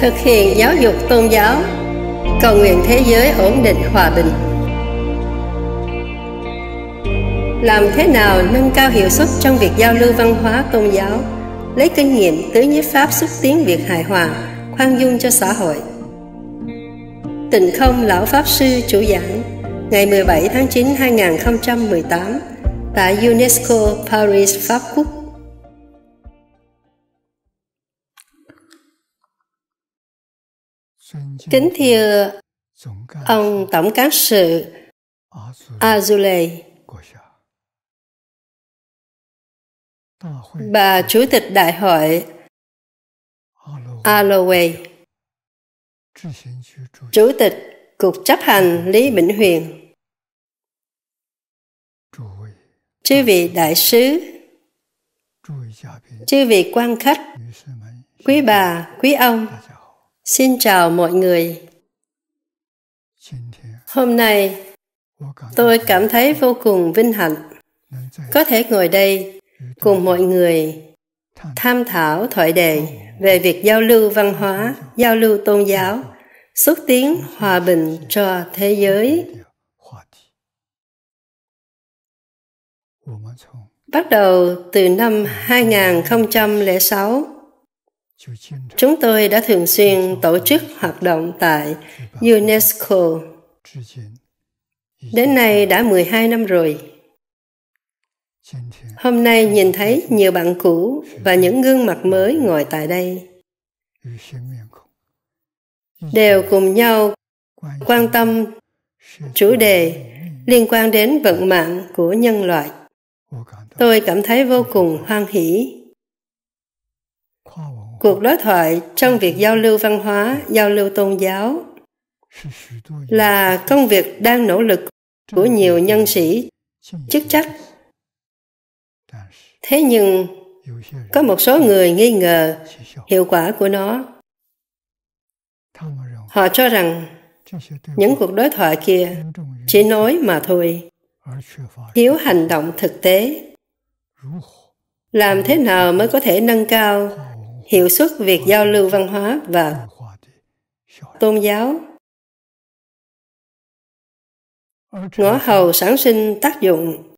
thực hiện giáo dục tôn giáo cầu nguyện thế giới ổn định hòa bình làm thế nào nâng cao hiệu suất trong việc giao lưu văn hóa tôn giáo lấy kinh nghiệm tứ nhiếp pháp xúc tiến việc hài hòa khoan dung cho xã hội Tịnh Không Lão Pháp Sư chủ giảng ngày 17 tháng 9 2018 tại UNESCO Paris, Pháp Quốc. Kính thưa ông Tổng cán sự Azule, bà Chủ tịch Đại hội Alloway, Chủ tịch Cục chấp hành Lý Bỉnh Huyền, chư vị đại sứ, chư vị quan khách, quý bà, quý ông, Xin chào mọi người. Hôm nay, tôi cảm thấy vô cùng vinh hạnh có thể ngồi đây cùng mọi người tham thảo thoại đề về việc giao lưu văn hóa, giao lưu tôn giáo, xúc tiến hòa bình cho thế giới. Bắt đầu từ năm 2006, Chúng tôi đã thường xuyên tổ chức hoạt động tại UNESCO. Đến nay đã 12 năm rồi. Hôm nay nhìn thấy nhiều bạn cũ và những gương mặt mới ngồi tại đây. Đều cùng nhau quan tâm chủ đề liên quan đến vận mạng của nhân loại. Tôi cảm thấy vô cùng hoan hỷ cuộc đối thoại trong việc giao lưu văn hóa giao lưu tôn giáo là công việc đang nỗ lực của nhiều nhân sĩ chức trách thế nhưng có một số người nghi ngờ hiệu quả của nó họ cho rằng những cuộc đối thoại kia chỉ nói mà thôi thiếu hành động thực tế làm thế nào mới có thể nâng cao hiệu suất việc giao lưu văn hóa và tôn giáo ngõ hầu sản sinh tác dụng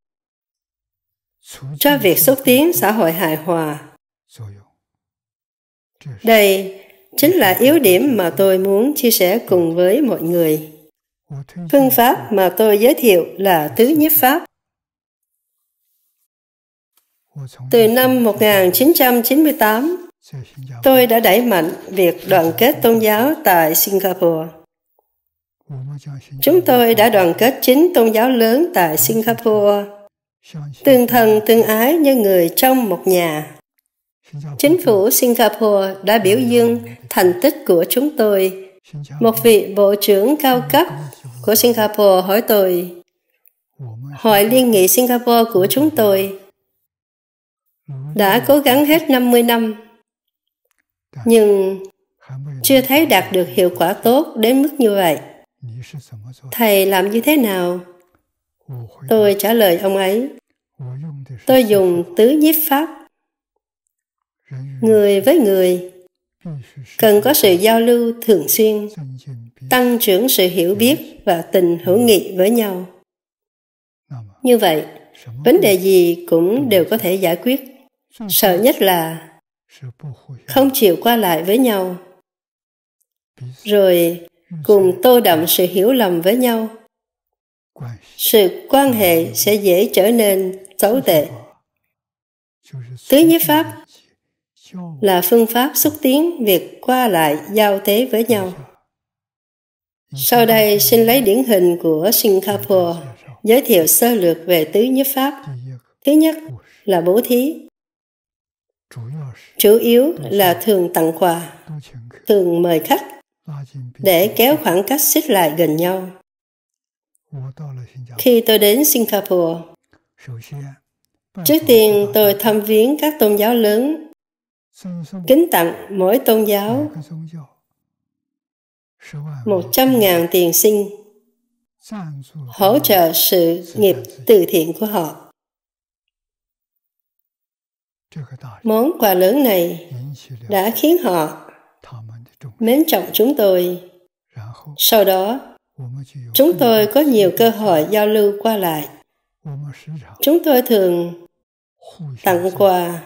cho việc xúc tiến xã hội hài hòa đây chính là yếu điểm mà tôi muốn chia sẻ cùng với mọi người phương pháp mà tôi giới thiệu là tứ nhiếp pháp từ năm 1998 Tôi đã đẩy mạnh việc đoàn kết tôn giáo tại Singapore. Chúng tôi đã đoàn kết chính tôn giáo lớn tại Singapore, tương thân tương ái như người trong một nhà. Chính phủ Singapore đã biểu dương thành tích của chúng tôi. Một vị bộ trưởng cao cấp của Singapore hỏi tôi, Hội Liên nghị Singapore của chúng tôi đã cố gắng hết 50 năm nhưng chưa thấy đạt được hiệu quả tốt đến mức như vậy thầy làm như thế nào tôi trả lời ông ấy tôi dùng tứ nhiếp pháp người với người cần có sự giao lưu thường xuyên tăng trưởng sự hiểu biết và tình hữu nghị với nhau như vậy vấn đề gì cũng đều có thể giải quyết sợ nhất là không chịu qua lại với nhau rồi cùng tô đậm sự hiểu lầm với nhau sự quan hệ sẽ dễ trở nên xấu tệ tứ nhất pháp là phương pháp xúc tiến việc qua lại giao tế với nhau dạ. Dạ, sau đây xin lấy điển hình của singapore dạ, giới thiệu sơ lược về tứ nhất pháp thứ nhất là bố thí chủ yếu là thường tặng quà thường mời khách để kéo khoảng cách xích lại gần nhau khi tôi đến singapore trước tiên tôi thăm viếng các tôn giáo lớn kính tặng mỗi tôn giáo một trăm ngàn tiền sinh hỗ trợ sự nghiệp từ thiện của họ Món quà lớn này đã khiến họ mến trọng chúng tôi. Sau đó, chúng tôi có nhiều cơ hội giao lưu qua lại. Chúng tôi thường tặng quà,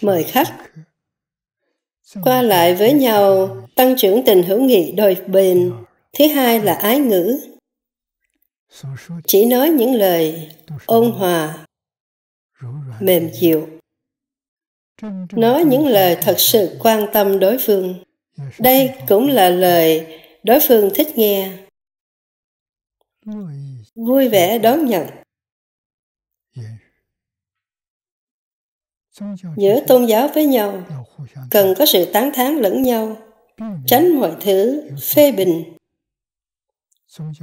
mời khách, qua lại với nhau tăng trưởng tình hữu nghị đôi bền. Thứ hai là ái ngữ. Chỉ nói những lời ôn hòa, mềm dịu nói những lời thật sự quan tâm đối phương đây cũng là lời đối phương thích nghe vui vẻ đón nhận dạ. giữa tôn giáo với nhau cần có sự tán thán lẫn nhau tránh mọi thứ phê bình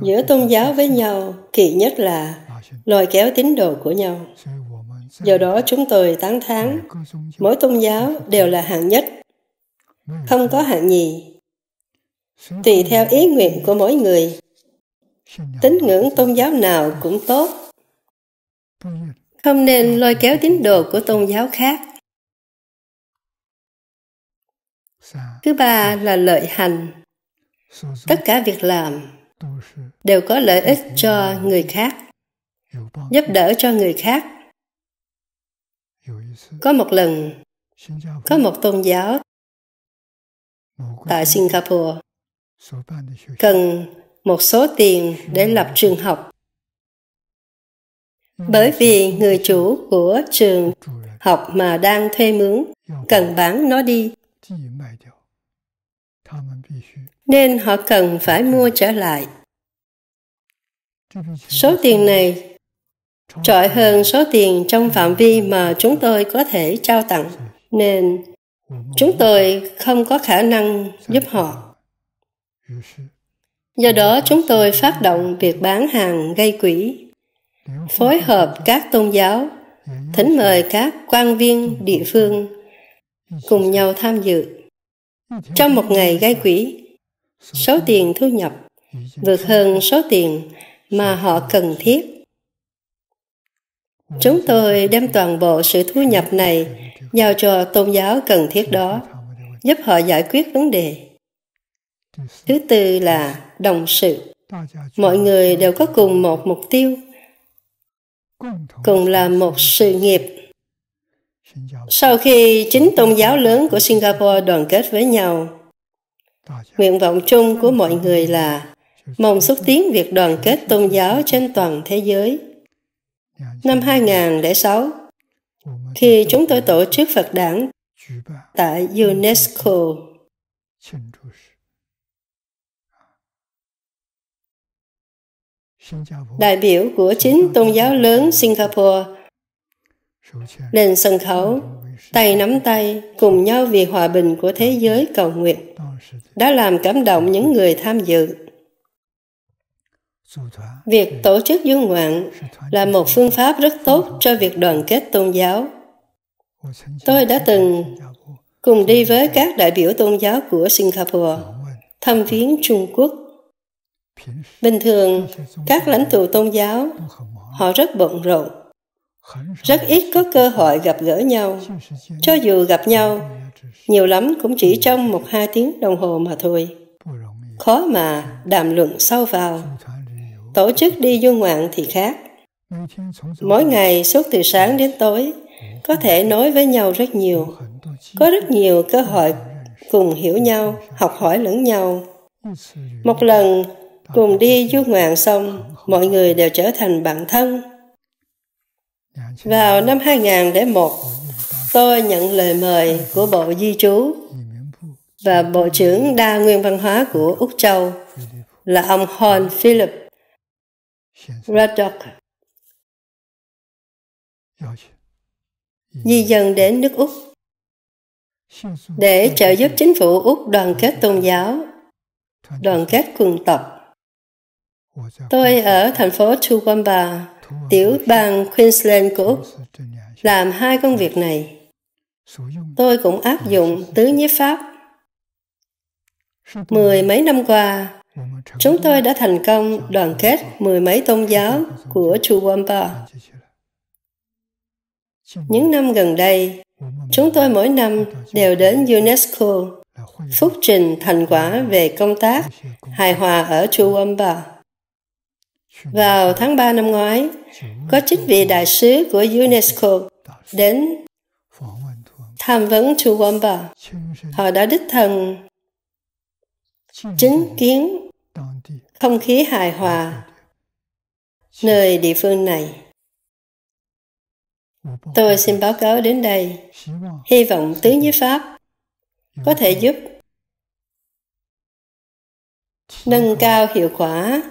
giữa tôn giáo với nhau kỳ nhất là lôi kéo tín đồ của nhau Do đó chúng tôi tán thán mỗi tôn giáo đều là hạng nhất, không có hạng nhì. Tùy theo ý nguyện của mỗi người, tín ngưỡng tôn giáo nào cũng tốt. Không nên lôi kéo tín đồ của tôn giáo khác. Thứ ba là lợi hành. Tất cả việc làm đều có lợi ích cho người khác, giúp đỡ cho người khác có một lần có một tôn giáo tại singapore cần một số tiền để lập trường học bởi vì người chủ của trường học mà đang thuê mướn cần bán nó đi nên họ cần phải mua trở lại số tiền này trọi hơn số tiền trong phạm vi mà chúng tôi có thể trao tặng nên chúng tôi không có khả năng giúp họ do đó chúng tôi phát động việc bán hàng gây quỹ phối hợp các tôn giáo thỉnh mời các quan viên địa phương cùng nhau tham dự trong một ngày gây quỹ số tiền thu nhập vượt hơn số tiền mà họ cần thiết Chúng tôi đem toàn bộ sự thu nhập này giao cho tôn giáo cần thiết đó, giúp họ giải quyết vấn đề. Thứ tư là đồng sự. Mọi người đều có cùng một mục tiêu, cùng là một sự nghiệp. Sau khi chính tôn giáo lớn của Singapore đoàn kết với nhau, nguyện vọng chung của mọi người là mong xúc tiến việc đoàn kết tôn giáo trên toàn thế giới Dạ, dạ. Năm 2006, thì chúng tôi tổ chức Phật đảng tại UNESCO. Đại biểu của chính tôn giáo lớn Singapore lên sân khấu tay nắm tay cùng nhau vì hòa bình của thế giới cầu nguyện đã làm cảm động những người tham dự Việc tổ chức du ngoạn là một phương pháp rất tốt cho việc đoàn kết tôn giáo. Tôi đã từng cùng đi với các đại biểu tôn giáo của Singapore thăm viếng Trung Quốc. Bình thường, các lãnh tụ tôn giáo họ rất bận rộn, rất ít có cơ hội gặp gỡ nhau. Cho dù gặp nhau, nhiều lắm cũng chỉ trong một hai tiếng đồng hồ mà thôi. Khó mà đàm luận sâu vào Tổ chức đi du ngoạn thì khác. Mỗi ngày suốt từ sáng đến tối, có thể nói với nhau rất nhiều. Có rất nhiều cơ hội cùng hiểu nhau, học hỏi lẫn nhau. Một lần cùng đi du ngoạn xong, mọi người đều trở thành bạn thân. Vào năm 2001, tôi nhận lời mời của Bộ Di trú và Bộ trưởng Đa Nguyên Văn hóa của Úc Châu là ông Hon Philip Radok di dân đến nước Úc để trợ giúp chính phủ Úc đoàn kết tôn giáo, đoàn kết quần tộc. Tôi ở thành phố Toowoomba, tiểu bang Queensland của Úc, làm hai công việc này. Tôi cũng áp dụng tứ nhiếp pháp. Mười mấy năm qua, Chúng tôi đã thành công đoàn kết mười mấy tôn giáo của Chuwampa. Những năm gần đây, chúng tôi mỗi năm đều đến UNESCO phúc trình thành quả về công tác hài hòa ở Chuwampa. Vào tháng 3 năm ngoái, có chính vị đại sứ của UNESCO đến tham vấn Chuwampa. Họ đã đích thân chứng kiến không khí hài hòa nơi địa phương này tôi xin báo cáo đến đây hy vọng tứ nhiếp pháp có thể giúp nâng cao hiệu quả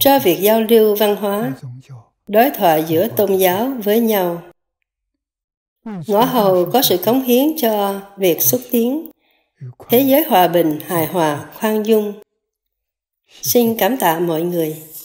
cho việc giao lưu văn hóa đối thoại giữa tôn giáo với nhau ngõ hầu có sự cống hiến cho việc xuất tiến thế giới hòa bình hài hòa khoan dung xin cảm tạ mọi người